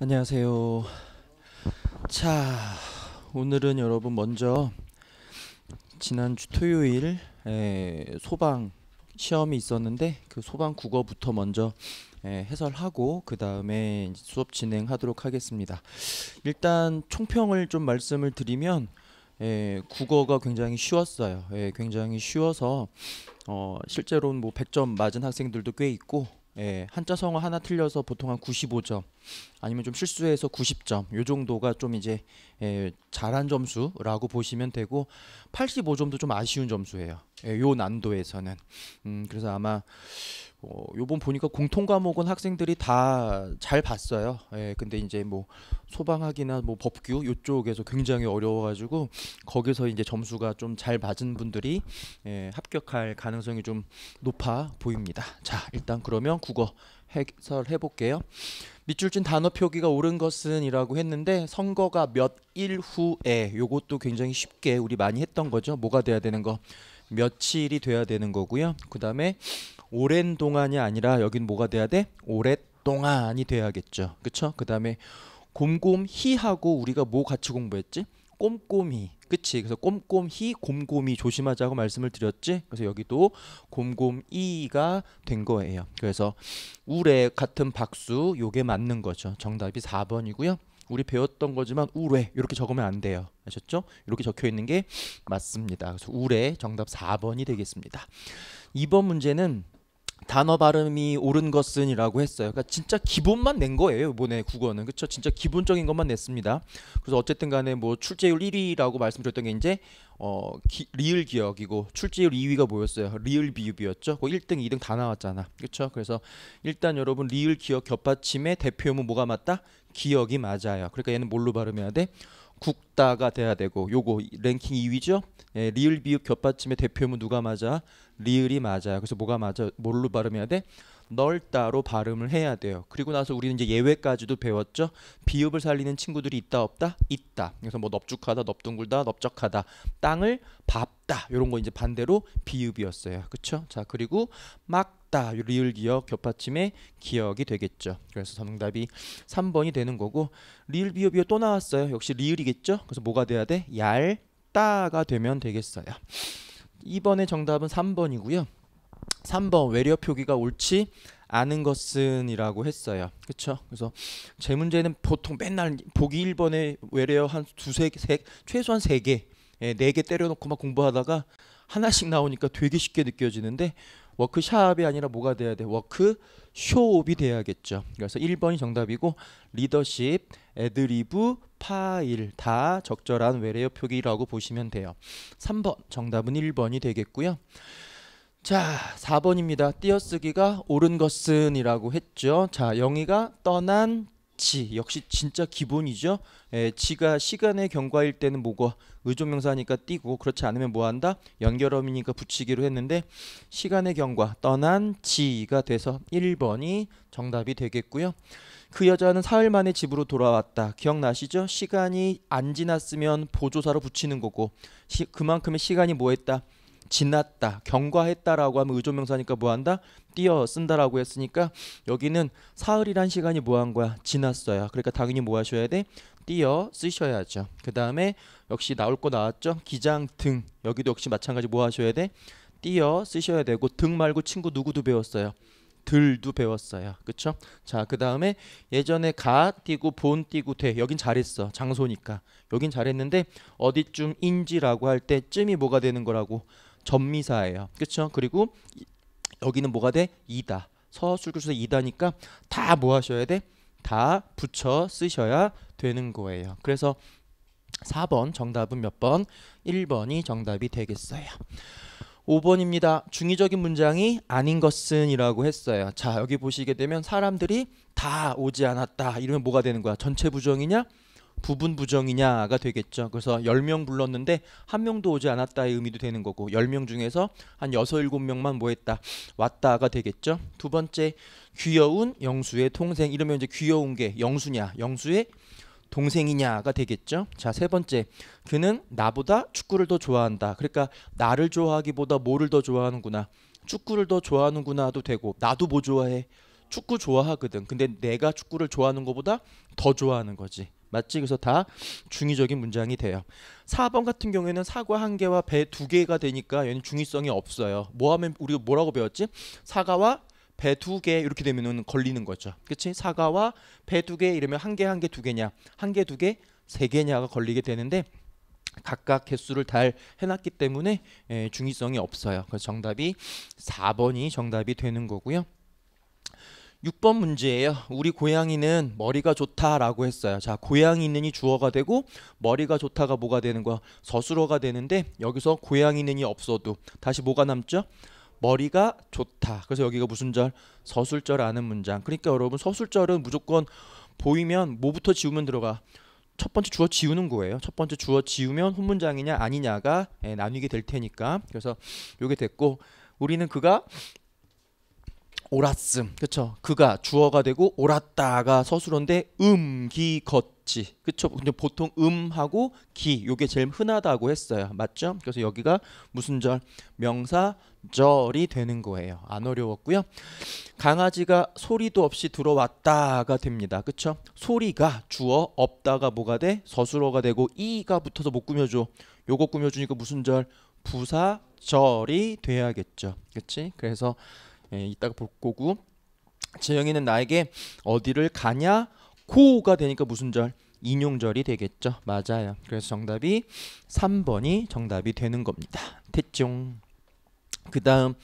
안녕하세요. 자, 오늘은 여러분 먼저 지난주 토요일 소방 시험이 있었는데 그 소방 국어부터 먼저 해설하고 그 다음에 수업 진행하도록 하겠습니다. 일단 총평을 좀 말씀을 드리면 예, 국어가 굉장히 쉬웠어요. 예, 굉장히 쉬워서 어, 실제로는 뭐 100점 맞은 학생들도 꽤 있고 예, 한자 성어 하나 틀려서 보통 한 95점 아니면 좀 실수해서 90점 요 정도가 좀 이제 예, 잘한 점수라고 보시면 되고 85점도 좀 아쉬운 점수예요. 예, 요 난도에서는 음, 그래서 아마 어, 요번 보니까 공통 과목은 학생들이 다 잘 봤어요. 예, 근데 이제 뭐 소방학이나 뭐 법규 요쪽에서 굉장히 어려워가지고 거기서 이제 점수가 좀 잘 맞은 분들이 예, 합격할 가능성이 좀 높아 보입니다. 자, 일단 그러면 국어 해설해 볼게요. 밑줄 친 단어 표기가 옳은 것은이라고 했는데 선거가 몇 일 후에 요것도 굉장히 쉽게 우리 많이 했던 거죠. 뭐가 돼야 되는 거? 며칠이 돼야 되는 거고요. 그 다음에 오랜 동안이 아니라 여긴 뭐가 돼야 돼? 오랫동안이 돼야겠죠. 그쵸? 그 다음에 곰곰히 하고 우리가 뭐 같이 공부했지? 꼼꼼히 그치 그래서 꼼꼼히 곰곰이 조심하자고 말씀을 드렸지 그래서 여기도 곰곰이가 된 거예요 그래서 우레 같은 박수 요게 맞는 거죠 정답이 4번이고요 우리 배웠던 거지만 우레 이렇게 적으면 안 돼요. 아셨죠? 이렇게 적혀 있는 게 맞습니다. 그래서 우레 정답 4번이 되겠습니다. 2번 문제는 단어 발음이 옳은 것은이라고 했어요. 그러니까 진짜 기본만 낸 거예요. 이번에 국어는 그렇죠. 진짜 기본적인 것만 냈습니다. 그래서 어쨌든 간에 뭐 출제율 1위라고 말씀드렸던 게 이제 어 기, 리을 기억이고 출제율 2위가 뭐였어요? 리을 비읍이었죠. 그 1등, 2등 다 나왔잖아. 그렇죠. 그래서 일단 여러분 리을 기억 겹받침의 대표음은 뭐가 맞다? 기억이 맞아요. 그러니까 얘는 뭘로 발음해야 돼? 국다가 돼야 되고 요거 랭킹 2위죠. 예, 리을 비읍 겹받침의 대표음은 누가 맞아? 리을이 맞아요. 그래서 뭐가 맞아? 뭘로 발음해야 돼? 넓다로 발음을 해야 돼요. 그리고 나서 우리는 이제 예외까지도 배웠죠. 비읍을 살리는 친구들이 있다 없다? 있다. 그래서 뭐 넙죽하다, 넓둥글다 넓적하다 땅을 밟다. 이런 거 이제 반대로 비읍이었어요. 그렇죠? 자, 그리고 막다. 리을 기억 겹받침의 기억이 되겠죠. 그래서 정답이 3번이 되는 거고 리을 비읍이 또 나왔어요. 역시 리을이겠죠? 그래서 뭐가 돼야 돼? 얄따가 되면 되겠어요. 2번의 정답은 3번이고요. 3번 외려 표기가 옳지 않은 것은이라고 했어요. 그렇죠? 그래서 제 문제는 보통 맨날 보기 1번에 외래한 두세 개, 최소한 세 개, 예, 네개 때려놓고 막 공부하다가 하나씩 나오니까 되게 쉽게 느껴지는데 워크샵이 아니라 뭐가 돼야 돼? 워크숍이 돼야겠죠. 그래서 1번이 정답이고 리더십, 애드리브, 파일 다 적절한 외래어 표기라고 보시면 돼요. 3번 정답은 1번이 되겠고요. 자, 4번입니다. 띄어쓰기가 옳은 것은이라고 했죠. 자, 영희가 떠난 지 역시 진짜 기본이죠. 에, 예, 지가 시간의 경과일 때는 뭐고 의존명사니까 띄고 그렇지 않으면 뭐한다? 연결음이니까 붙이기로 했는데 시간의 경과 떠난 지가 돼서 1번이 정답이 되겠고요. 그 여자는 사흘 만에 집으로 돌아왔다. 기억나시죠? 시간이 안 지났으면 보조사로 붙이는 거고 시, 그만큼의 시간이 뭐했다? 지났다, 경과했다라고 하면 의존명사니까 뭐한다? 뛰어 쓴다라고 했으니까 여기는 사흘이란 시간이 뭐한 거야? 지났어요. 그러니까 당연히 뭐 하셔야 돼? 뛰어 쓰셔야죠. 그 다음에 역시 나올 거 나왔죠? 기장 등 여기도 역시 마찬가지 뭐 하셔야 돼? 뛰어 쓰셔야 되고 등 말고 친구 누구도 배웠어요? 들도 배웠어요. 그쵸? 자, 그 다음에 예전에 가 띄고 본 띄고 돼. 여긴 잘했어. 장소니까. 여긴 잘했는데 어디쯤인지라고 할 때 쯤이 뭐가 되는 거라고 전미사예요. 그렇죠? 그리고 여기는 뭐가 돼? 이다. 서술교수 이다니까 다 뭐 하셔야 돼? 다 붙여 쓰셔야 되는 거예요. 그래서 4번 정답은 몇 번? 1번이 정답이 되겠어요. 5번입니다. 중의적인 문장이 아닌 것은이라고 했어요. 자, 여기 보시게 되면 사람들이 다 오지 않았다. 이러면 뭐가 되는 거야? 전체 부정이냐? 부분 부정이냐가 되겠죠. 그래서 1 0명 불렀는데 한 명도 오지 않았다의 의미도 되는 거고 1 0명 중에서 한 6, 7 명만뭐 했다 왔다가 되겠죠. 두 번째 귀여운 영수의 동생 이러면 이제 귀여운 게 영수냐 영수의 동생이냐가 되겠죠. 자, 세 번째. 그는 나보다 축구를 더 좋아한다. 그러니까 나를 좋아하기보다 뭐를 더 좋아하는구나. 축구를 더 좋아하는구나도 되고 나도 뭐 좋아해? 축구 좋아하거든. 근데 내가 축구를 좋아하는 것보다 더 좋아하는 거지. 맞지? 그래서 다 중의적인 문장이 돼요. 4번 같은 경우에는 사과 한 개와 배 두 개가 되니까 얘는 중의성이 없어요. 뭐 하면 우리가 뭐라고 배웠지? 사과와 배 두 개 이렇게 되면은 걸리는 거죠. 그렇지? 사과와 배 두 개 이러면 한 개 한 개 두 개냐? 한 개 두 개 세 개냐가 걸리게 되는데 각각 개수를 잘 해놨기 때문에 예, 중의성이 없어요. 그래서 정답이 4번이 정답이 되는 거고요. 6번 문제예요. 우리 고양이는 머리가 좋다라고 했어요. 자, 고양이는이 주어가 되고 머리가 좋다가 뭐가 되는 거야? 서술어가 되는데 여기서 고양이는이 없어도 다시 뭐가 남죠? 머리가 좋다. 그래서 여기가 무슨 절? 서술절 아는 문장. 그러니까 여러분 서술절은 무조건 보이면 뭐부터 지우면 들어가? 첫 번째 주어 지우는 거예요. 첫 번째 주어 지우면 혼문장이냐 아니냐가 예, 나뉘게 될 테니까. 그래서 요게 됐고 우리는 그가 오았음 그렇죠? 그가 주어가 되고 오랐다가 서술어인데 음, 기, 걷지. 그렇죠? 근데 보통 음하고 기 요게 제일 흔하다고 했어요. 맞죠? 그래서 여기가 무슨 절? 명사 절이 되는 거예요. 안 어려웠고요. 강아지가 소리도 없이 들어왔다가 됩니다. 그렇죠? 소리가 주어 없다가 뭐가 돼? 서술어가 되고 이가 붙어서 못 꾸며 줘. 요거 꾸며 주니까 무슨 절? 부사절이 돼야겠죠. 그렇지? 그래서 예, 이따가 볼 거고 재영이는 나에게 어디를 가냐 고가 되니까 무슨 절 인용절이 되겠죠 맞아요 그래서 정답이 3번이 정답이 되는 겁니다 대충 그 다음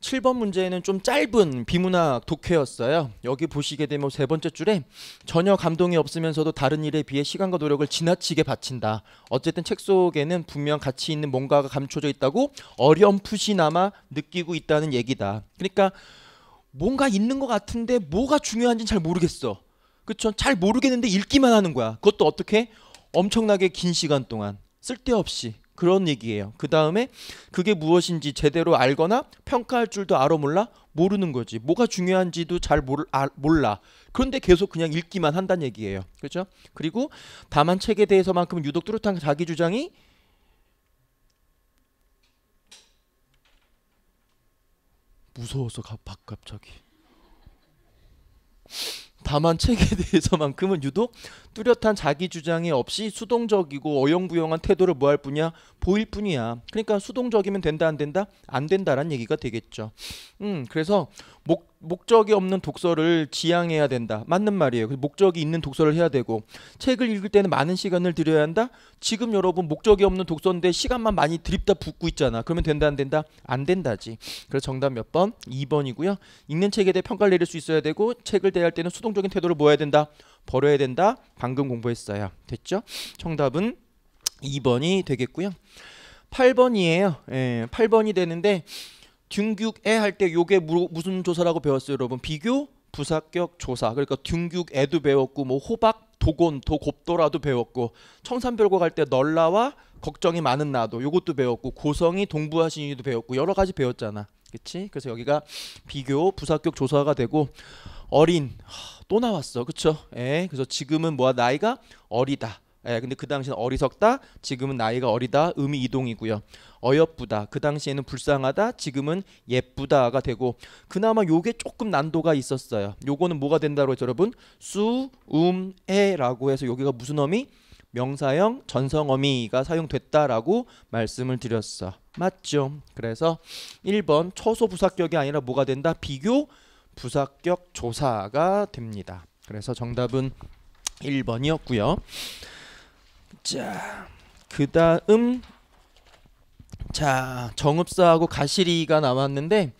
7번 문제는 좀 짧은 비문학 독해였어요. 여기 보시게 되면 세 번째 줄에 전혀 감동이 없으면서도 다른 일에 비해 시간과 노력을 지나치게 바친다. 어쨌든 책 속에는 분명 가치 있는 뭔가가 감춰져 있다고 어렴풋이나마 느끼고 있다는 얘기다. 그러니까 뭔가 있는 것 같은데 뭐가 중요한지는 잘 모르겠어. 그쵸? 잘 모르겠는데 읽기만 하는 거야. 그것도 어떻게? 엄청나게 긴 시간 동안 쓸데없이 그런 얘기예요. 그 다음에 그게 무엇인지 제대로 알거나 평가할 줄도 알아 몰라 모르는 거지. 뭐가 중요한지도 잘 몰, 아, 라 그런데 계속 그냥 읽기만 한다는 얘기예요. 그렇죠? 그리고 다만 책에 대해서만큼 유독 뚜렷한 자기 주장이 무서워서 갑, 갑자기. 다만 책에 대해서만큼은 유독 뚜렷한 자기 주장이 없이 수동적이고 어영부영한 태도를 뭐 할 뿐이야 보일 뿐이야. 그러니까 수동적이면 된다 안 된다 안 된다란 얘기가 되겠죠. 음 그래서 목 목적이 없는 독서를 지향해야 된다. 맞는 말이에요. 목적이 있는 독서를 해야 되고 책을 읽을 때는 많은 시간을 들여야 한다. 지금 여러분 목적이 없는 독서인데 시간만 많이 드립다 붓고 있잖아. 그러면 된다 안 된다? 안 된다지. 그래서 정답 몇 번? 2번이고요. 읽는 책에 대해 평가를 내릴 수 있어야 되고 책을 대할 때는 수동적인 태도를 모아야 된다. 버려야 된다. 방금 공부했어요. 됐죠? 정답은 2번이 되겠고요. 8번이에요. 예, 8번이 되는데 등국에할때 요게 무슨 조사라고 배웠어요, 여러분? 비교 부사격 조사. 그러니까 등국에도 배웠고 뭐 호박 도곤 도곱도라도 배웠고 청산별고 갈때 널라와 걱정이 많은 나도 요것도 배웠고 고성이 동부하신이도 배웠고 여러 가지 배웠잖아. 그치? 그래서 여기가 비교 부사격 조사가 되고 어린 또 나왔어. 그쵸? 예. 그래서 지금은 뭐야 나이가 어리다. 예, 근데 그 당시는 어리석다, 지금은 나이가 어리다, 음이 이동이고요. 어여쁘다, 그 당시에는 불쌍하다, 지금은 예쁘다가 되고 그나마 요게 조금 난도가 있었어요. 요거는 뭐가 된다고 해서 여러분? 수, 음, 해라고 해서 여기가 무슨 어미? 명사형 전성어미가 사용됐다라고 말씀을 드렸어. 맞죠? 그래서 1번 초소 부사격이 아니라 뭐가 된다? 비교 부사격 조사가 됩니다. 그래서 정답은 1번이었고요. 자, 그 다음 자 정읍사하고 가시리가 나왔는데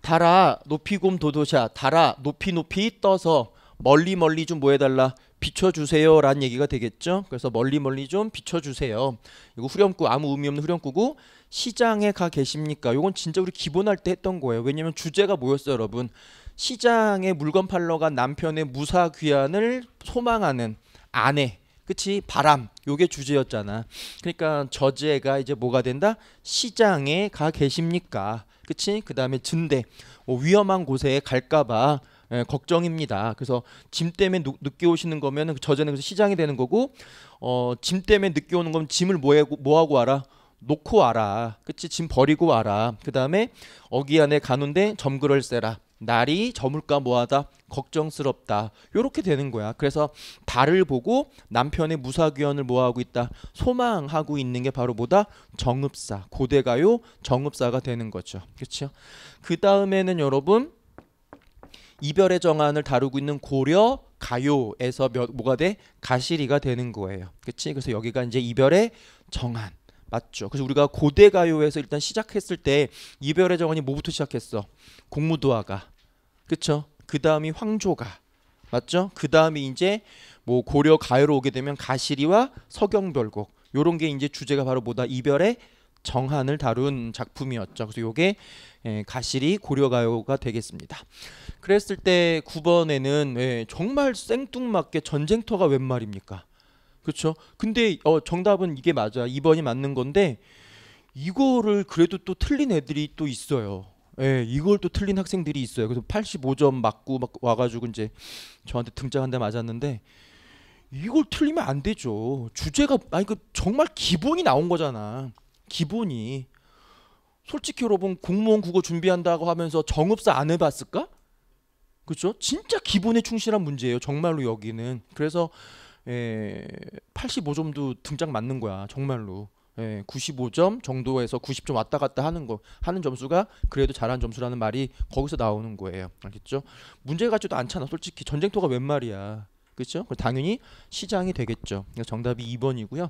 달아 높이곰 도도샤 달아 높이 높이 떠서 멀리 멀리 좀 모여달라 비춰주세요 라는 얘기가 되겠죠 그래서 멀리 멀리 좀 비춰주세요 이거 후렴구 아무 의미 없는 후렴구고 시장에 가 계십니까 이건 진짜 우리 기본할 때 했던 거예요 왜냐면 주제가 뭐였어요 여러분 시장에 물건 팔러 간 남편의 무사 귀환을 소망하는 아내 그치 바람 요게 주제였잖아 그러니까 저제가 이제 뭐가 된다 시장에 가 계십니까 그치 그 다음에 증대 어, 뭐 위험한 곳에 갈까봐 예, 걱정입니다. 그래서 짐 때문에 누, 늦게 오시는 거면 그 저전는 시장이 되는 거고 어, 짐 때문에 늦게 오는 거면 짐을 뭐하고 뭐하고 와라 놓고 와라. 그치 짐 버리고 와라. 그 다음에 어기 안에 가는데 점그럴 세라. 날이 저물까 뭐하다 걱정스럽다 요렇게 되는 거야 그래서 달을 보고 남편의 무사귀환을 뭐하고 있다 소망하고 있는 게 바로 뭐다 정읍사 고대가요 정읍사가 되는 거죠 그렇죠 그 다음에는 여러분 이별의 정안을 다루고 있는 고려 가요에서 몇, 뭐가 돼 가시리가 되는 거예요 그치 그래서 여기가 이제 이별의 정안 맞죠. 그래서 우리가 고대 가요에서 일단 시작했을 때 이별의 정원이 뭐부터 시작했어? 공무도화가. 그쵸? 그 다음이 황조가. 맞죠? 그 다음이 이제 뭐 고려 가요로 오게 되면 가시리와 서경별곡. 요런 게 이제 주제가 바로 뭐다? 이별의 정한을 다룬 작품이었죠. 그래서 요게 예, 가시리 고려가요가 되겠습니다. 그랬을 때 9번에는 예, 정말 생뚱맞게 전쟁터가 웬 말입니까? 그렇죠. 근데 어 정답은 이게 맞아. 2번이 맞는 건데 이거를 그래도 또 틀린 애들이 또 있어요. 예, 이걸 또 틀린 학생들이 있어요. 그래서 85점 맞고 막 와가지고 이제 저한테 등장한 데 맞았는데 이걸 틀리면 안 되죠. 주제가 아니 그 정말 기본이 나온 거잖아. 기본이 솔직히 여러분 공무원 국어 준비한다고 하면서 정읍사 안 해봤을까? 그렇죠? 진짜 기본에 충실한 문제예요. 정말로 여기는 그래서 예, 85점도 등장 맞는 거야 정말로. 예, 95점 정도에서 90점 왔다 갔다 하는 거 하는 점수가 그래도 잘한 점수라는 말이 거기서 나오는 거예요. 알겠죠? 문제 같지도 않잖아. 솔직히 전쟁터가 웬 말이야. 그렇죠? 당연히 시장이 되겠죠. 정답이 2번이고요.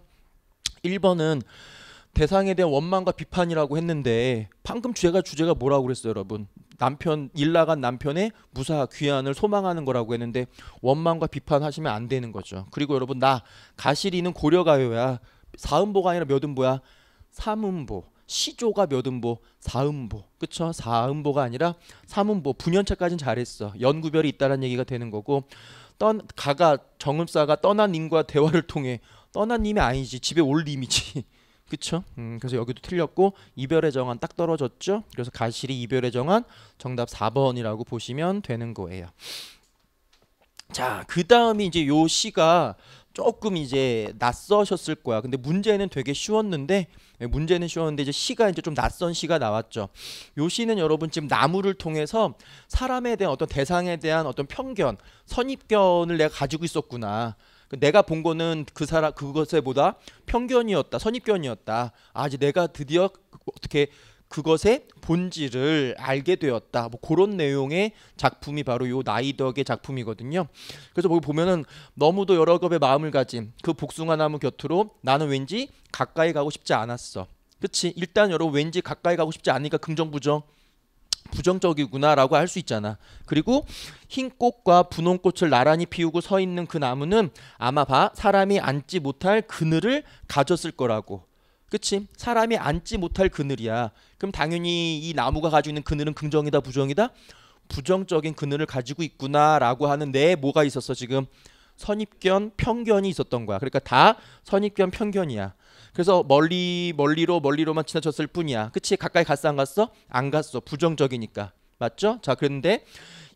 1번은 대상에 대한 원망과 비판이라고 했는데 방금 제가 주제가 뭐라고 그랬어요, 여러분? 남편 일 나간 남편의 무사 귀환을 소망하는 거라고 했는데 원망과 비판하시면 안 되는 거죠. 그리고 여러분 나 가시리는 고려가요야 사음보가 아니라 몇 음보야? 삼음보. 시조가 몇 음보? 사음보. 그쵸? 사음보가 아니라 삼음보. 분연차까지는 잘했어. 연구별이 있다는 얘기가 되는 거고 떠 가가 정음사가 떠난 님과 대화를 통해 떠난 님이 아니지 집에 올 님이지 그쵸? 음, 그래서 여기도 틀렸고 이별의 정한 딱 떨어졌죠? 그래서 가실이 이별의 정한 정답 4번이라고 보시면 되는 거예요. 자, 그 다음이 이제 요 시가 조금 이제 낯서셨을 거야. 근데 문제는 되게 쉬웠는데 예, 문제는 쉬웠는데 이제 시가 이제 좀 낯선 시가 나왔죠. 요 시는 여러분 지금 나무를 통해서 사람에 대한 어떤 대상에 대한 어떤 편견, 선입견을 내가 가지고 있었구나. 그 내가 본 거는 그 사람 그것에 보다 편견이었다, 선입견이었다. 아 이제 내가 드디어 어떻게 그것의 본질을 알게 되었다. 뭐 그런 내용의 작품이 바로 요 나이덕의 작품이거든요. 그래서 거기 보면은 너무도 여러 겁의 마음을 가진 그 복숭아 나무 곁으로 나는 왠지 가까이 가고 싶지 않았어. 그치? 일단 여러분 왠지 가까이 가고 싶지 않으니까 긍정 부정 부정적이구나라고 할 수 있잖아. 그리고 흰 꽃과 분홍 꽃을 나란히 피우고 서 있는 그 나무는 아마 봐 사람이 앉지 못할 그늘을 가졌을 거라고. 그치? 사람이 앉지 못할 그늘이야. 그럼 당연히 이 나무가 가지고 있는 그늘은 긍정이다, 부정이다? 부정적인 그늘을 가지고 있구나라고 하는 내 뭐가 있었어 지금? 선입견, 편견이 있었던 거야. 그러니까 다 선입견, 편견이야. 그래서 멀리 멀리로 멀리로만 지나쳤을 뿐이야. 그치? 가까이 갔어 안 갔어? 안 갔어. 부정적이니까. 맞죠? 자, 그런데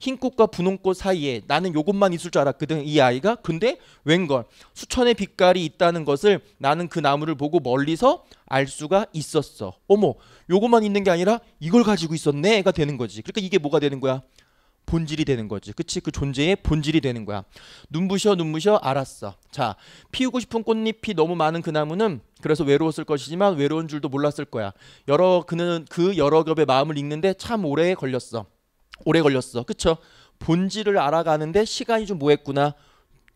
흰꽃과 분홍꽃 사이에 나는 요것만 있을 줄 알았거든. 이 아이가 근데 웬걸 수천의 빛깔이 있다는 것을 나는 그 나무를 보고 멀리서 알 수가 있었어. 어머, 요것만 있는 게 아니라 이걸 가지고 있었네가 되는 거지. 그러니까 이게 뭐가 되는 거야? 본질이 되는 거지. 그치? 그 존재의 본질이 되는 거야. 눈부셔 눈부셔 알았어. 자 피우고 싶은 꽃잎이 너무 많은 그 나무는 그래서 외로웠을 것이지만 외로운 줄도 몰랐을 거야. 여러 그는 그 여러 겹의 마음을 읽는데 참 오래 걸렸어. 오래 걸렸어. 그쵸? 본질을 알아가는데 시간이 좀 뭐했구나.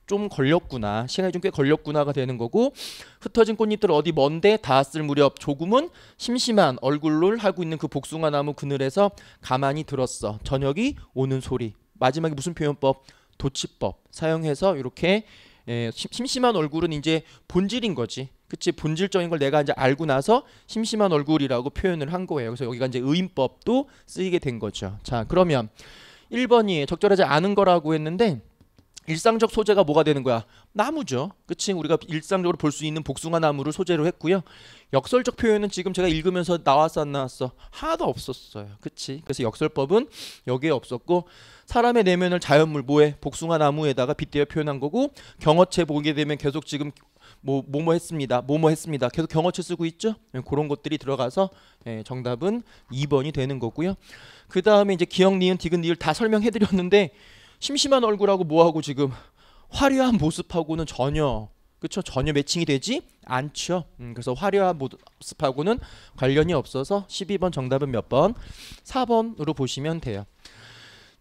좀 걸렸구나 시간이 좀 꽤 걸렸구나가 되는 거고 흩어진 꽃잎들 어디 먼데 닿았을 무렵 조금은 심심한 얼굴을 하고 있는 그 복숭아 나무 그늘에서 가만히 들었어 저녁이 오는 소리 마지막에 무슨 표현법 도치법 사용해서 이렇게 에, 예, 심심한 얼굴은 이제 본질인 거지 그치 본질적인 걸 내가 이제 알고 나서 심심한 얼굴이라고 표현을 한 거예요 그래서 여기가 이제 의인법도 쓰이게 된 거죠 자 그러면 1번이 적절하지 않은 거라고 했는데 일상적 소재가 뭐가 되는 거야? 나무죠. 그치? 우리가 일상적으로 볼 수 있는 복숭아 나무를 소재로 했고요. 역설적 표현은 지금 제가 읽으면서 나왔어 안 나왔어? 하나도 없었어요. 그치? 그래서 역설법은 여기에 없었고 사람의 내면을 자연물 뭐에 복숭아 나무에다가 빗대어 표현한 거고 경어체 보게 되면 계속 지금 뭐 뭐뭐 했습니다. 뭐 뭐 했습니다. 계속 경어체 쓰고 있죠? 예, 그런 것들이 들어가서 예, 정답은 2번이 되는 거고요. 그 다음에 이제 기억, 니은, 디귿, 니을 다 설명해 드렸는데 심심한 얼굴하고 뭐하고 지금 화려한 모습하고는 전혀 그쵸 전혀 매칭이 되지 않죠. 음, 그래서 화려한 모습하고는 관련이 없어서 12번 정답은 몇 번? 4번으로 보시면 돼요.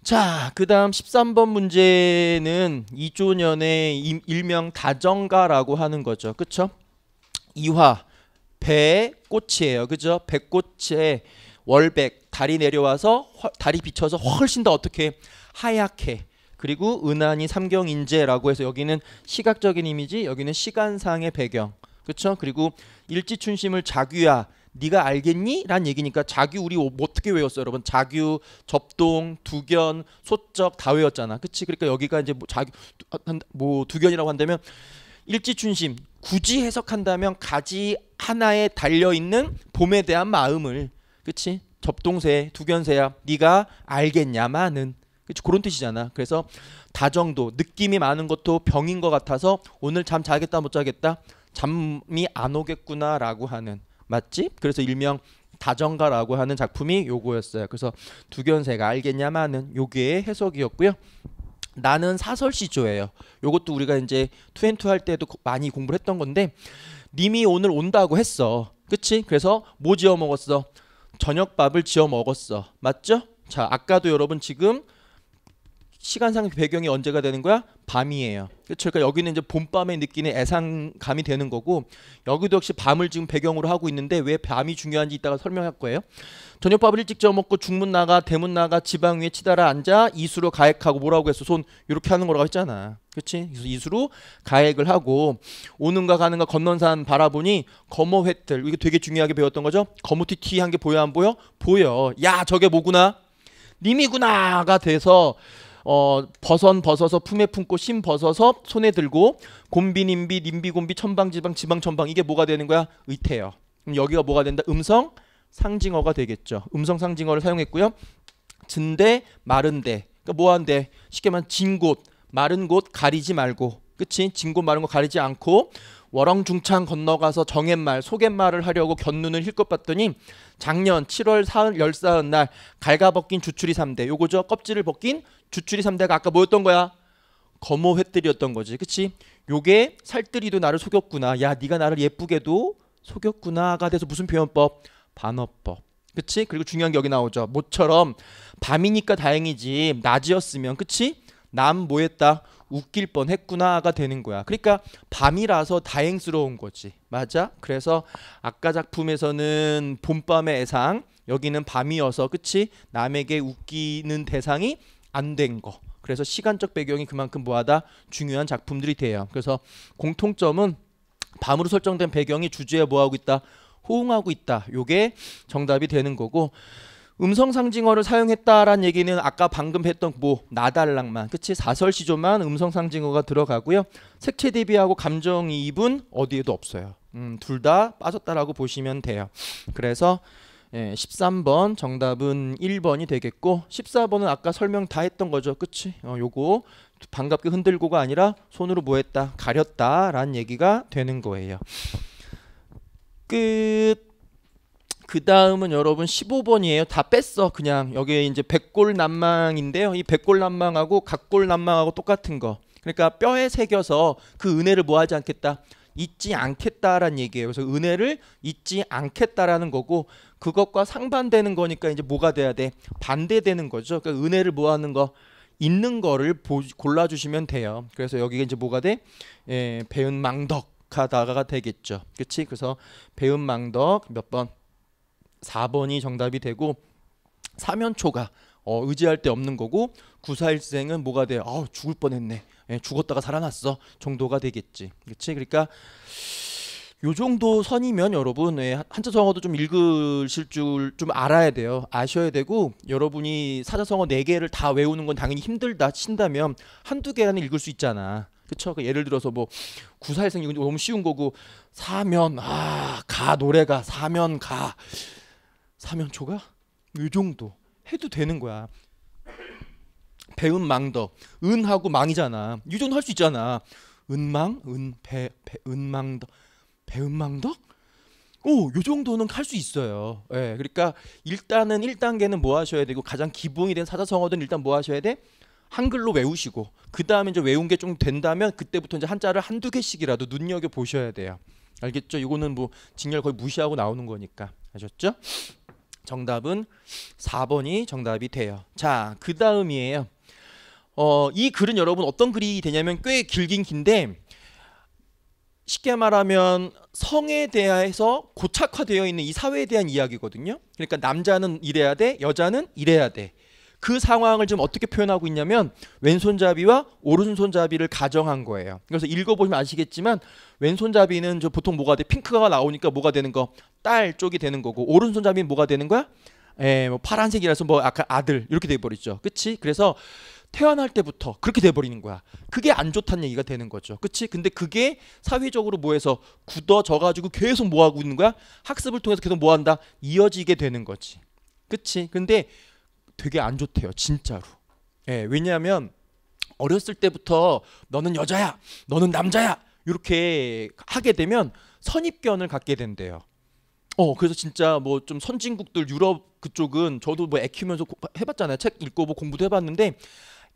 자, 그다음 13번 문제는 이조년의 일명 다정가라고 하는 거죠. 그쵸 이화 배 꽃이에요. 그죠? 배꽃에 월백 달이 내려와서 화, 달이 비쳐서 훨씬 더 어떻게 하얗게 그리고 은한이 삼경인재라고 해서 여기는 시각적인 이미지, 여기는 시간상의 배경. 그렇죠? 그리고 일지춘심을 자규야 네가 알겠니? 란 얘기니까 자규 우리 어떻게 외웠어요 여러분 자규 접동 두견 소적 다 외웠잖아 그치 그러니까 여기가 이제 뭐 자규 뭐 두견이라고 한다면 일지춘심 굳이 해석한다면 가지 하나에 달려있는 봄에 대한 마음을 그치 접동새 두견새야 네가 알겠냐마는 그치? 그런 뜻이잖아. 그래서 다정도 느낌이 많은 것도 병인 것 같아서 오늘 잠 자겠다 못 자겠다 잠이 안 오겠구나라고 하는 맞지? 그래서 일명 다정가라고 하는 작품이 요거였어요. 그래서 두견새가 알겠냐마는 요게 해석이었고요. 나는 사설 시조예요. 요것도 우리가 이제 투앤투 할 때도 많이 공부를 했던 건데 님이 오늘 온다고 했어. 그치? 그래서 뭐 지어 먹었어? 저녁밥을 지어 먹었어. 맞죠? 자, 아까도 여러분 지금 시간상 배경이 언제가 되는 거야? 밤이에요. 그렇 그러니까 여기는 이제 봄밤에 느끼는 애상감이 되는 거고 여기도 역시 밤을 지금 배경으로 하고 있는데 왜 밤이 중요한지 이따가 설명할 거예요. 저녁밥을 일찍 저먹고 중문 나가 대문 나가 지방 위에 치달아 앉아 이수로 가액하고 뭐라고 했어? 손 이렇게 하는 거라고 했잖아. 그렇지? 그래서 이수로 가액을 하고 오는가 가는가 건넌 산 바라보니 거어 회틀 이게 되게 중요하게 배웠던 거죠. 거무튀튀한 게 보여 안 보여? 보여. 야 저게 뭐구나? 님이구나가 돼서 어, 버선 벗어서 품에 품고 심 벗어서 손에 들고 곰비 님비 님비 곰비 천방 지방 지방 천방 이게 뭐가 되는 거야? 의태요. 그럼 여기가 뭐가 된다? 음성 상징어가 되겠죠. 음성 상징어를 사용했고요. 진대 마른데 그러니까 뭐한데 쉽게 말하면 진곳 마른 곳 가리지 말고 그치? 진곳 마른 곳 가리지 않고 워엉중창 건너가서 정옛말 속갯말을 하려고 견눈을 힐끗 봤더니 작년 7월 사흘 열사흔 날 갈가벗긴 주추리 3대 요거죠 껍질을 벗긴 주추리 3대가 아까 뭐였던 거야? 거모 횟들이었던 거지 그치? 요게 살뜰이도 나를 속였구나 야 네가 나를 예쁘게도 속였구나가 돼서 무슨 표현법? 반어법 그치? 그리고 중요한 게 여기 나오죠 모처럼 밤이니까 다행이지 낮이었으면 그치? 남 뭐했다? 웃길 뻔했구나가 되는 거야. 그러니까 밤이라서 다행스러운 거지. 맞아? 그래서 아까 작품에서는 봄밤의 애상, 여기는 밤이어서 그치? 남에게 웃기는 대상이 안 된 거. 그래서 시간적 배경이 그만큼 뭐하다 중요한 작품들이 돼요. 그래서 공통점은 밤으로 설정된 배경이 주제에 뭐하고 있다? 호응하고 있다. 요게 정답이 되는 거고 음성 상징어를 사용했다라는 얘기는 아까 방금 했던 뭐 나달랑만 그치 사설시조만 음성 상징어가 들어가고요 색채 대비하고 감정이입은 어디에도 없어요 음, 둘 다 빠졌다라고 보시면 돼요 그래서 예, 13번 정답은 1번이 되겠고 14번은 아까 설명 다 했던 거죠 그치 어, 요거 반갑게 흔들고가 아니라 손으로 뭐 했다 가렸다 라는 얘기가 되는 거예요 끝그 다음은 여러분 15번이에요. 다 뺐어. 그냥 여기에 이제 백골 난망인데요. 이 백골 난망하고 각골 난망하고 똑같은 거. 그러니까 뼈에 새겨서 그 은혜를 뭐하지 않겠다. 잊지 않겠다라는 얘기예요. 그래서 은혜를 잊지 않겠다라는 거고 그것과 상반되는 거니까 이제 뭐가 돼야 돼? 반대되는 거죠. 그러니까 은혜를 뭐 하는 거? 있는 거를 보, 골라주시면 돼요. 그래서 여기가 이제 뭐가 돼? 예, 배은망덕. 하다가 되겠죠. 그렇지? 그래서 배은망덕 몇 번? 4번이 정답이 되고 사면초가 어, 의지할 데 없는 거고 구사일생은 뭐가 돼? 아 죽을 뻔했네. 예, 죽었다가 살아났어 정도가 되겠지. 그렇지? 그러니까 요 정도 선이면 여러분 예, 한자성어도 좀 읽으실 줄 좀 알아야 돼요. 아셔야 되고 여러분이 사자성어 네 개를 다 외우는 건 당연히 힘들다 친다면 한두 개는 읽을 수 있잖아. 그쵸? 그 예를 들어서 뭐 구사일생 이건 너무 쉬운 거고 사면 아가 노래가 사면 가 사면초가 이 정도 해도 되는 거야. 배은 망덕 은하고 망이잖아. 이 정도 할 수 있잖아. 은망 은배 은망덕 배은망덕 오, 요 정도는 할 수 있어요. 예. 그러니까 일단은 1단계는 뭐 하셔야 되고 가장 기본이 된 사자성어든 일단 뭐 하셔야 돼? 한글로 외우시고 그다음에 이제 외운 게 좀 된다면 그때부터 이제 한자를 한두 개씩이라도 눈여겨 보셔야 돼요. 알겠죠? 이거는 뭐 진열 거의 무시하고 나오는 거니까. 아셨죠? 정답은 4번이 정답이 돼요. 자, 그 다음이에요. 어, 이 글은 여러분 어떤 글이 되냐면 꽤 길긴 긴데 쉽게 말하면 성에 대해서 고착화되어 있는 이 사회에 대한 이야기거든요. 그러니까 남자는 이래야 돼, 여자는 이래야 돼. 그 상황을 지금 어떻게 표현하고 있냐면 왼손잡이와 오른손잡이를 가정한 거예요. 그래서 읽어보시면 아시겠지만 왼손잡이는 저 보통 뭐가 돼? 핑크가 나오니까 뭐가 되는 거? 딸 쪽이 되는 거고 오른손잡이는 뭐가 되는 거야? 에, 예, 뭐 파란색이라서 뭐 아까 아들 이렇게 돼버리죠. 그치? 그래서 태어날 때부터 그렇게 돼버리는 거야. 그게 안 좋다는 얘기가 되는 거죠. 그치? 근데 그게 사회적으로 뭐해서 굳어져가지고 계속 뭐하고 있는 거야? 학습을 통해서 계속 뭐한다? 이어지게 되는 거지. 그치? 근데 되게 안 좋대요 진짜로 예 왜냐하면 어렸을 때부터 너는 여자야 너는 남자야 이렇게 하게 되면 선입견을 갖게 된대요 어 그래서 진짜 뭐 좀 선진국들 유럽 그쪽은 저도 뭐 애 키우면서 해봤잖아요 책 읽고 뭐 공부도 해봤는데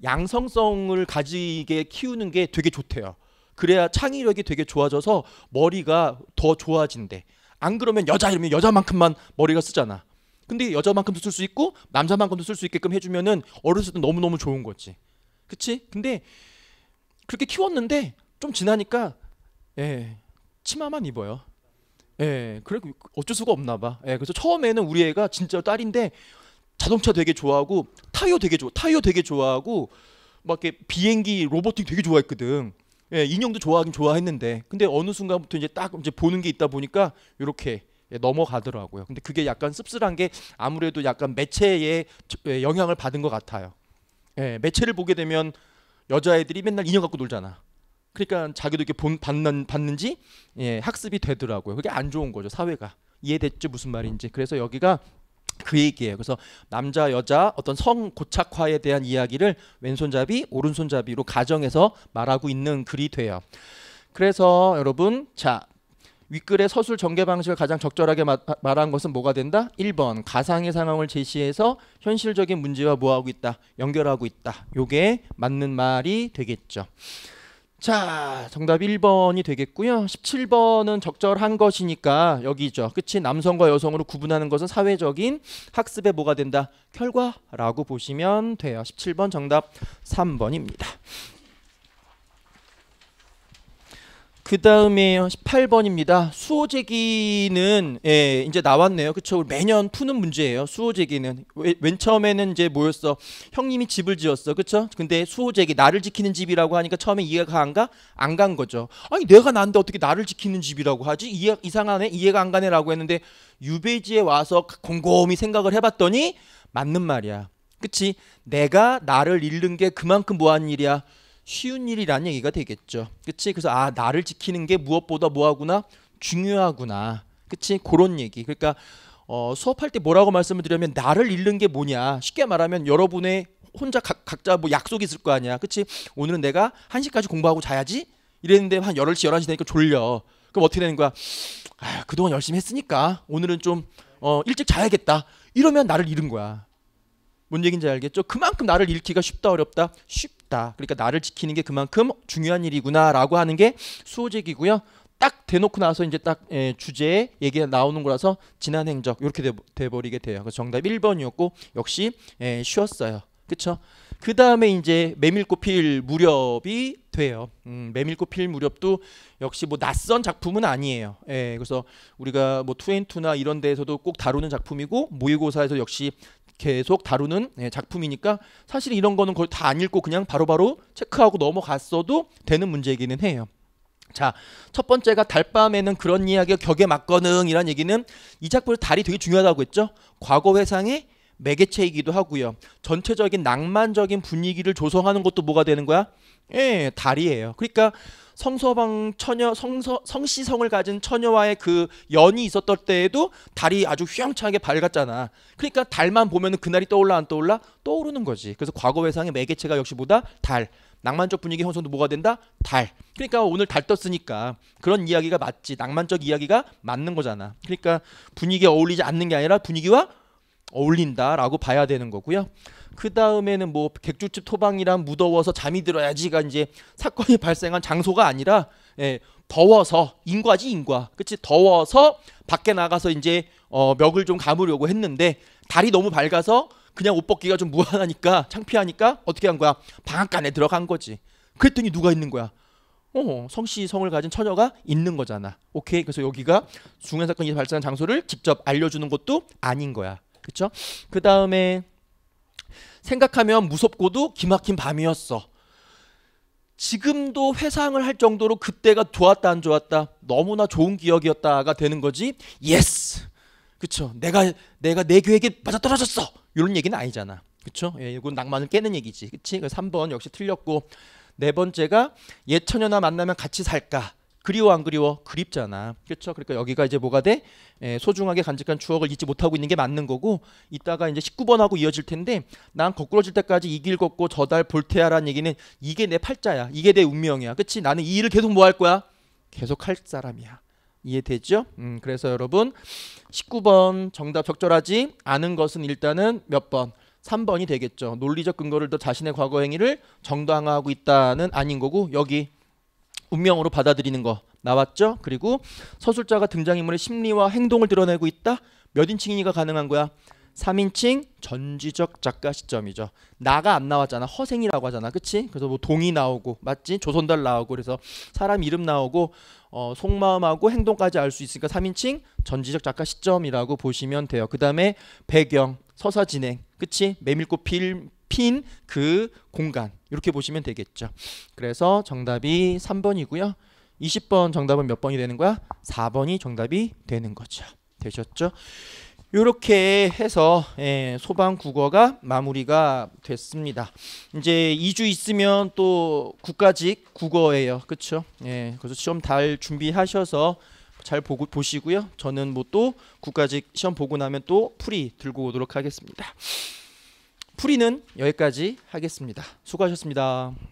양성성을 가지게 키우는 게 되게 좋대요 그래야 창의력이 되게 좋아져서 머리가 더 좋아진대 안 그러면 여자 이러면 여자만큼만 머리가 쓰잖아 근데 여자만큼도 쓸 수 있고 남자만큼도 쓸 수 있게끔 해주면은 어렸을 때 너무 너무 좋은 거지. 그치? 근데 그렇게 키웠는데 좀 지나니까 예 치마만 입어요. 예그리고 어쩔 수가 없나 봐. 예 그래서 처음에는 우리 애가 진짜 딸인데 자동차 되게 좋아하고 타이어 되게 좋아 타이어 되게 좋아하고 막 이렇게 비행기 로보팅 되게 좋아했거든. 예, 인형도 좋아하긴 좋아했는데 근데 어느 순간부터 이제 딱 이제 보는 게 있다 보니까 이렇게 예, 넘어가더라고요. 근데 그게 약간 씁쓸한 게 아무래도 약간 매체에 예, 영향을 받은 것 같아요. 예, 매체를 보게 되면 여자애들이 맨날 인형 갖고 놀잖아. 그러니까 자기도 이렇게 본, 받는, 받는지 예, 학습이 되더라고요. 그게 안 좋은 거죠. 사회가. 이해됐죠? 무슨 말인지. 그래서 여기가 그 얘기예요. 그래서 남자 여자 어떤 성 고착화에 대한 이야기를 왼손잡이 오른손잡이로 가정에서 말하고 있는 글이 돼요. 그래서 여러분 자 윗글의 서술 전개 방식을 가장 적절하게 마, 말한 것은 뭐가 된다? 1번 가상의 상황을 제시해서 현실적인 문제와 뭐하고 있다? 연결하고 있다. 요게 맞는 말이 되겠죠. 자, 정답 1번이 되겠고요. 17번은 적절한 것이니까 여기죠. 그치? 남성과 여성으로 구분하는 것은 사회적인 학습의 뭐가 된다? 결과라고 보시면 돼요. 17번 정답 3번입니다. 그 다음에 18번입니다. 수호제기는 예, 이제 나왔네요. 그쵸? 매년 푸는 문제예요. 수호제기는 왜, 처음에는 이제 뭐였어? 형님이 집을 지었어. 그쵸? 근데 수호제기 나를 지키는 집이라고 하니까 처음에 이해가 안 가? 안 간 거죠. 아니 내가 난데 어떻게 나를 지키는 집이라고 하지? 이해, 이상하네? 이해가 안 가네라고 했는데 유배지에 와서 곰곰이 생각을 해봤더니 맞는 말이야. 그치? 내가 나를 잃는 게 그만큼 뭐한 일이야? 쉬운 일이란 얘기가 되겠죠. 그치? 그래서 아 나를 지키는 게 무엇보다 뭐하구나 중요하구나. 그치? 그런 얘기. 그러니까 어, 수업할 때 뭐라고 말씀을 드리면 나를 잃는 게 뭐냐. 쉽게 말하면 여러분의 혼자 각, 각자 뭐 약속이 있을 거 아니야. 그치? 오늘은 내가 한시까지 공부하고 자야지? 이랬는데 한1 0시 11시 되니까 졸려. 그럼 어떻게 되는 거야? 아, 그동안 열심히 했으니까 오늘은 좀 어, 일찍 자야겠다. 이러면 나를 잃은 거야. 뭔 얘기인지 알겠죠? 그만큼 나를 잃기가 쉽다 어렵다 쉽다. 그러니까 나를 지키는 게 그만큼 중요한 일이구나라고 하는 게수호적이고요딱 대놓고 나서 이제 딱 예, 주제 얘기가 나오는 거라서 지난 행적 이렇게 돼, 버리게 돼요. 그래서 정답 1번이었고 역시 예, 쉬웠어요. 그렇죠? 그 다음에 이제 메밀꽃 필 무렵이 돼요. 음, 메밀꽃 필 무렵도 역시 뭐 낯선 작품은 아니에요. 예, 그래서 우리가 뭐 투앤투나 이런 데에서도 꼭 다루는 작품이고 모의고사에서 역시 계속 다루는 예, 작품이니까 사실 이런 거는 거의 다 안 읽고 그냥 바로바로 바로 체크하고 넘어갔어도 되는 문제이기는 해요. 자, 첫 번째가 달밤에는 그런 이야기가 격에 맞거능이란 얘기는 이 작품의 달이 되게 중요하다고 했죠. 과거 회상의 매개체이기도 하고요. 전체적인 낭만적인 분위기를 조성하는 것도 뭐가 되는 거야? 예, 달이에요. 그러니까 성서방 처녀 성서, 성시성을 가진 처녀와의 그 연이 있었던 때에도 달이 아주 휘황찬하게 밝았잖아. 그러니까 달만 보면은 그날이 떠올라 안 떠올라 떠오르는 거지. 그래서 과거 회상의 매개체가 역시 보다 달. 낭만적 분위기 형성도 뭐가 된다? 달. 그러니까 오늘 달 떴으니까 그런 이야기가 맞지. 낭만적 이야기가 맞는 거잖아. 그러니까 분위기에 어울리지 않는 게 아니라 분위기와 어울린다라고 봐야 되는 거고요. 그 다음에는 뭐 객주집 토방이란 무더워서 잠이 들어야지가 이제 사건이 발생한 장소가 아니라 예, 더워서 인과지 인과 그치 더워서 밖에 나가서 이제 어, 멱을 좀 감으려고 했는데 달이 너무 밝아서 그냥 옷 벗기가 좀 무한하니까 창피하니까 어떻게 한 거야 방앗간에 들어간 거지 그랬더니 누가 있는 거야 어, 성씨 성을 가진 처녀가 있는 거잖아. 오케이. 그래서 여기가 중요한 사건이 발생한 장소를 직접 알려주는 것도 아닌 거야. 그쵸? 그 다음에 생각하면 무섭고도 기막힌 밤이었어. 지금도 회상을 할 정도로 그때가 좋았다 안 좋았다 너무나 좋은 기억이었다가 되는 거지 예스 그쵸 내가 내가 내 계획에 맞아떨어졌어 이런 얘기는 아니잖아 그쵸 예, 이건 낭만을 깨는 얘기지 그치 3번 그 역시 틀렸고 네 번째가 예천녀나 만나면 같이 살까 그리워 안 그리워 그립잖아 그렇죠 그러니까 여기가 이제 뭐가 돼 에, 예, 소중하게 간직한 추억을 잊지 못하고 있는 게 맞는 거고 이따가 이제 19번하고 이어질 텐데 난거꾸로질 때까지 이길 걷고 저달 볼테야라는 얘기는 이게 내 팔자야 이게 내 운명이야 그치 나는 이 일을 계속 뭐 할 거야 계속 할 사람이야 이해되죠 음 그래서 여러분 19번 정답 적절하지 않은 것은 일단은 몇 번 3번이 되겠죠. 논리적 근거를 더 자신의 과거 행위를 정당화하고 있다는 아닌 거고 여기 운명으로 받아들이는 거 나왔죠? 그리고 서술자가 등장인물의 심리와 행동을 드러내고 있다. 몇인칭이가 가능한 거야? 3인칭 전지적 작가 시점이죠. 나가 안 나왔잖아. 허생이라고 하잖아. 그치? 그래서 뭐 동이 나오고 맞지? 조선달 나오고 그래서 사람 이름 나오고 어, 속마음하고 행동까지 알 수 있으니까 3인칭 전지적 작가 시점이라고 보시면 돼요. 그 다음에 배경, 서사 진행, 그치? 메밀꽃 필, 핀그 공간 이렇게 보시면 되겠죠. 그래서 정답이 3번이고요. 20번 정답은 몇 번이 되는 거야? 4번이 정답이 되는 거죠. 되셨죠? 이렇게 해서 예, 소방 국어가 마무리가 됐습니다. 이제 2주 있으면 또 국가직 국어예요. 그렇죠? 예, 그래서 시험 달 준비하셔서 잘 보고 보시고요. 저는 뭐 또 국가직 시험 보고 나면 또 풀이 들고 오도록 하겠습니다. 풀이는 여기까지 하겠습니다. 수고하셨습니다.